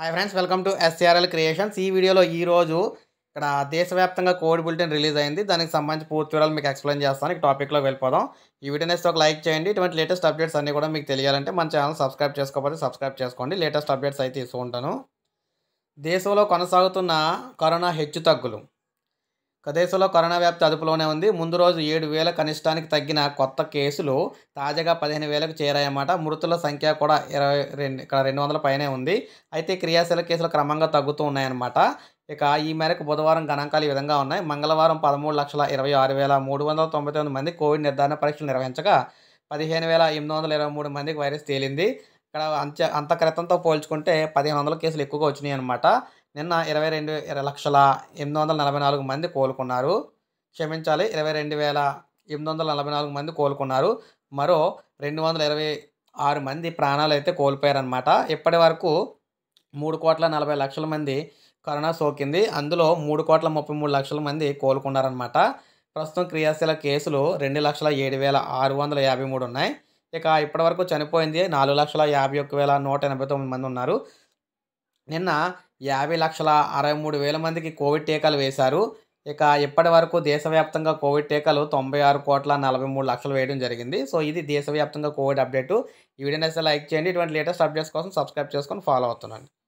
hi friends welcome to SRL creations ఈ వీడియోలో ఈరోజు ఇక్కడ దేశవ్యాప్తంగా కోడ్ బులెటిన్ రిలీజ్ అయింది దానికి సంబంధించి పూర్తి వివరాలు మీకు ఎక్స్ప్లెయిన్ చేస్తాను ఈ టాపిక్లో వెళ్ళిపోదాం ఈ వీడియోని ఒక లైక్ చేయండి ఇటువంటి లేటెస్ట్ అప్డేట్స్ అన్నీ కూడా మీకు తెలియాలంటే మన ఛానల్ సబ్స్క్రైబ్ చేసుకోకపోతే సబ్స్క్రైబ్ చేసుకోండి లేటెస్ట్ అప్డేట్స్ అయితే ఇస్తూ ఉంటాను దేశంలో కొనసాగుతున్న కరోనా హెచ్చుతగ్గులు దేశంలో కరోనా వ్యాప్తి అదుపులోనే ఉంది ముందు రోజు ఏడు వేల కనిష్టానికి తగ్గిన కొత్త కేసులు తాజాగా పదిహేను వేలకు చేరాయన్నమాట మృతుల సంఖ్య కూడా ఇరవై రెండు ఇక్కడ రెండు వందల పైనే ఉంది అయితే క్రియాశీల కేసులు క్రమంగా తగ్గుతూ ఉన్నాయన్నమాట ఇక ఈ మేరకు బుధవారం గణాంకాలు ఈ విధంగా ఉన్నాయి మంగళవారం పదమూడు లక్షల ఇరవై ఆరు వేల మూడు వందల తొంభై తొమ్మిది మంది కోవిడ్ నిర్ధారణ పరీక్షలు నిర్వహించగా పదిహేను వేల ఎనిమిది వందల ఇరవై మూడు మందికి వైరస్ తేలింది ఇక్కడ అంత అంత క్రితంతో పోల్చుకుంటే పదిహేను వందల కేసులు ఎక్కువగా వచ్చినాయి అనమాట నిన్న ఇరవై రెండు లక్షల ఎనిమిది వందల నలభై నాలుగు మంది కోలుకున్నారు క్షమించాలి ఇరవై రెండు వేల ఎనిమిది వందల నలభై నాలుగు మంది కోలుకున్నారు మరో రెండు వందల ఇరవై ఆరు మంది ప్రాణాలు అయితే కోల్పోయారనమాట ఇప్పటి వరకు మూడు కోట్ల నలభై లక్షల మంది కరోనా సోకింది అందులో మూడు కోట్ల ముప్పై మూడు లక్షల మంది కోలుకున్నారనమాట ప్రస్తుతం క్రియాశీల కేసులు రెండు లక్షల ఏడు వేల ఆరు వందల యాభై మూడు ఉన్నాయి ఇక ఇప్పటివరకు చనిపోయింది నాలుగు లక్షల యాభై ఒక్క వేల నూట ఎనభై తొమ్మిది మంది ఉన్నారు నిన్న యాభై లక్షల అరవై మూడు వేల మందికి కోవిడ్ టీకాలు వేశారు ఇక ఇప్పటి వరకు దేశవ్యాప్తంగా కోవిడ్ టీకాలు తొంభై ఆరు కోట్ల నలభై మూడు లక్షలు వేయడం జరిగింది సో ఇది దేశవ్యాప్తంగా కోవిడ్ అప్డేటు ఈ అయితే లైక్ చేయండి ఇటువంటి లేటెస్ట్ అప్డేట్స్ కోసం సబ్స్క్రైబ్ చేసుకొని ఫాలో అవుతున్నాను